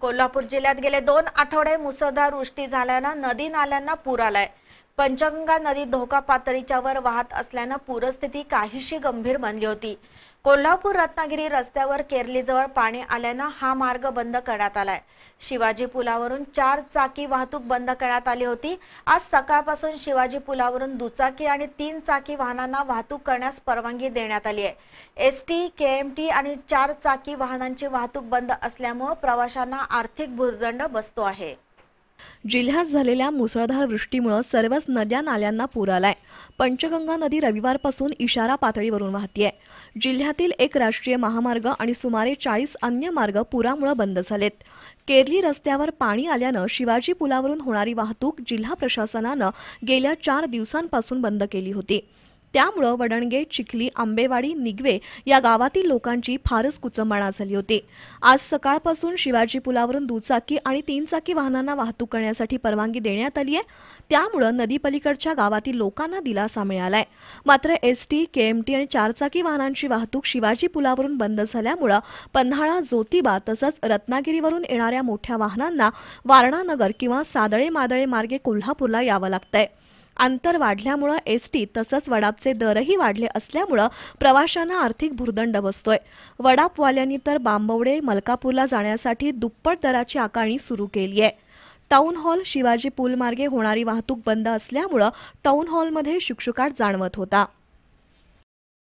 कोल्हापूर जिल्ह्यात गेले दोन आठवडे मुसळधार वृष्टी झाल्यानं नदी नाल्यांना पूर आलाय पंचगंगा नदी धोका पातळीच्या वर वाहत असल्यानं पूरस्थिती काहीशी गंभीर बनली होती कोल्हापूर रत्नागिरी रस्त्यावर केरलीजवळ पाणी आल्यानं हा मार्ग बंद करण्यात आलाय शिवाजी पुलावरून चार चाकी वाहतूक बंद करण्यात आली होती आज सकाळपासून शिवाजी पुलावरून दुचाकी आणि तीन चाकी वाहनांना वाहतूक करण्यास परवानगी देण्यात आली आहे S T K M T आणि चार चाकी वाहनांची वाहतूक बंद असल्यामुळे प्रवाशांना आर्थिक भूर्दंड बसतो आहे जिल्ह्यात झालेल्या मुसळधार वृष्टीमुळे सर्वच नद्या नाल्यांना पूर आलाय पंचगंगा नदी रविवारपासून इशारा पातळीवरून वाहतीये जिल्ह्यातील एक राष्ट्रीय महामार्ग आणि सुमारे चाळीस अन्य मार्ग पुरामुळे बंद झालेत केरली रस्त्यावर पाणी आल्यानं शिवाजी पुलावरून होणारी वाहतूक जिल्हा प्रशासनानं गेल्या चार दिवसांपासून बंद केली होती त्यामुळं वडणगे चिखली आंबेवाडी निगवे या गावातील लोकांची फारच कुचंबणा झाली होती आज सकाळपासून शिवाजी पुलावरून दुचाकी आणि तीनचाकी वाहनांना वाहतूक करण्यासाठी परवानगी देण्यात आली आहे त्यामुळं नदीपलीकडच्या गावातील लोकांना दिलासा मिळालाय मात्र एस टी केएमटी आणि चारचाकी वाहनांची वाहतूक शिवाजी पुलावरून बंद झाल्यामुळं पन्हाळा जोतिबा तसंच रत्नागिरीवरून येणाऱ्या मोठ्या वाहनांना वारणानगर किंवा सादळे मादळे मार्गे कोल्हापूरला यावं लागतंय अंतर वाढल्यामुळं एस टी तसंच वडापचे दरही वाढले असल्यामुळं प्रवाशांना आर्थिक भुर्दंड बसतोय वडापवाल्यांनी तर बांबवडे मलकापूरला जाण्यासाठी दुप्पट दराची आकारणी सुरू केली आहे टाऊन हॉल शिवाजी पूलमार्गे होणारी वाहतूक बंद असल्यामुळं टाऊन हॉलमध्ये शुकशुकाट जाणवत होता